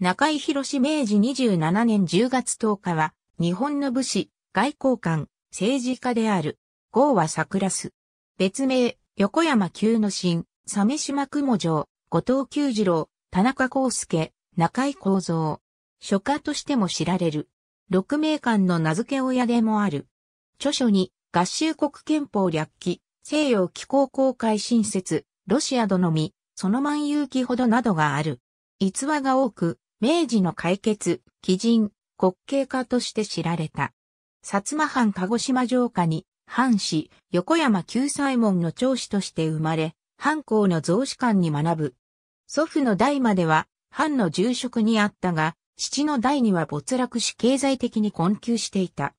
中井博史明治27年10月10日は、日本の武士、外交官、政治家である。豪は桜す。別名、横山急之進、鮫島雲城、後藤急次郎、田中康介、中井幸三。書家としても知られる。六名館の名付け親でもある。著書に、合衆国憲法略記、西洋気候公開新説、ロシアどのみ、その万有記ほどなどがある。逸話が多く、明治の解決、鬼人、国稽家として知られた。薩摩藩鹿児島城下に、藩士、横山旧左門の長子として生まれ、藩校の増士官に学ぶ。祖父の代までは、藩の住職にあったが、父の代には没落し経済的に困窮していた。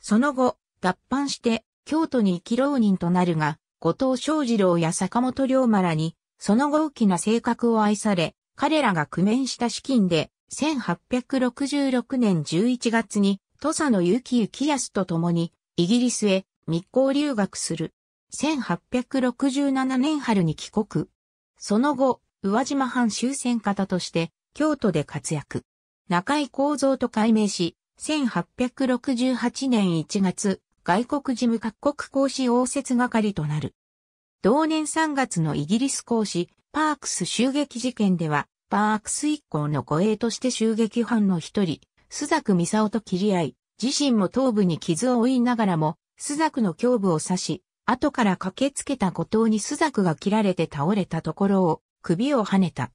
その後、脱藩して、京都に生き浪人となるが、後藤正二郎や坂本龍馬らに、その後大きな性格を愛され、彼らが工面した資金で、1866年11月に、土佐の結城幸康と共に、イギリスへ密航留学する。1867年春に帰国。その後、宇和島藩終戦方として、京都で活躍。中井構造と改名し、1868年1月、外国事務各国公使応接係となる。同年3月のイギリス公使、パークス襲撃事件では、パークス一行の護衛として襲撃班の一人、スザクミサオと切り合い、自身も頭部に傷を負いながらも、スザクの胸部を刺し、後から駆けつけた後藤にスザクが切られて倒れたところを、首を跳ねた。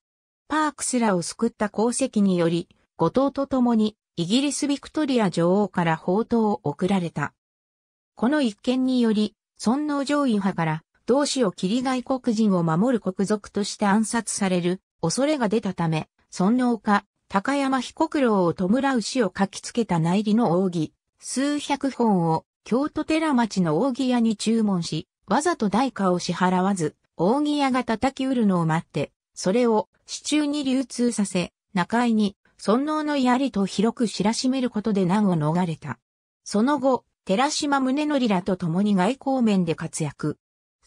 パークスらを救った功績により、後藤と共に、イギリスビクトリア女王から宝刀を贈られた。この一件により、尊王上院派から同志を切り外国人を守る国賊として暗殺される恐れが出たため、尊王家、高山彦九郎を弔う死を書きつけた内裏の扇、数百本を京都寺町の扇屋に注文し、わざと代価を支払わず、扇屋が叩き売るのを待って、それを市中に流通させ、中井に尊王の槍と広く知らしめることで難を逃れた。その後、寺島宗則らと共に外交面で活躍。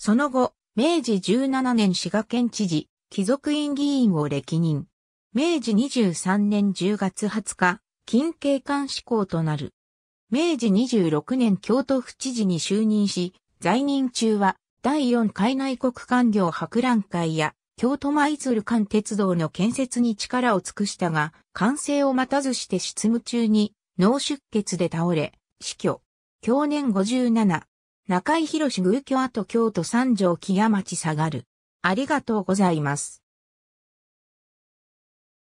その後、明治17年滋賀県知事、貴族院議員を歴任。明治23年10月20日、近景官志向となる。明治26年京都府知事に就任し、在任中は第4海内国官僚博覧会や京都舞鶴間鉄道の建設に力を尽くしたが、完成を待たずして執務中に脳出血で倒れ、死去。去年57、中井博志偶居跡京都三条木屋町下がる。ありがとうございます。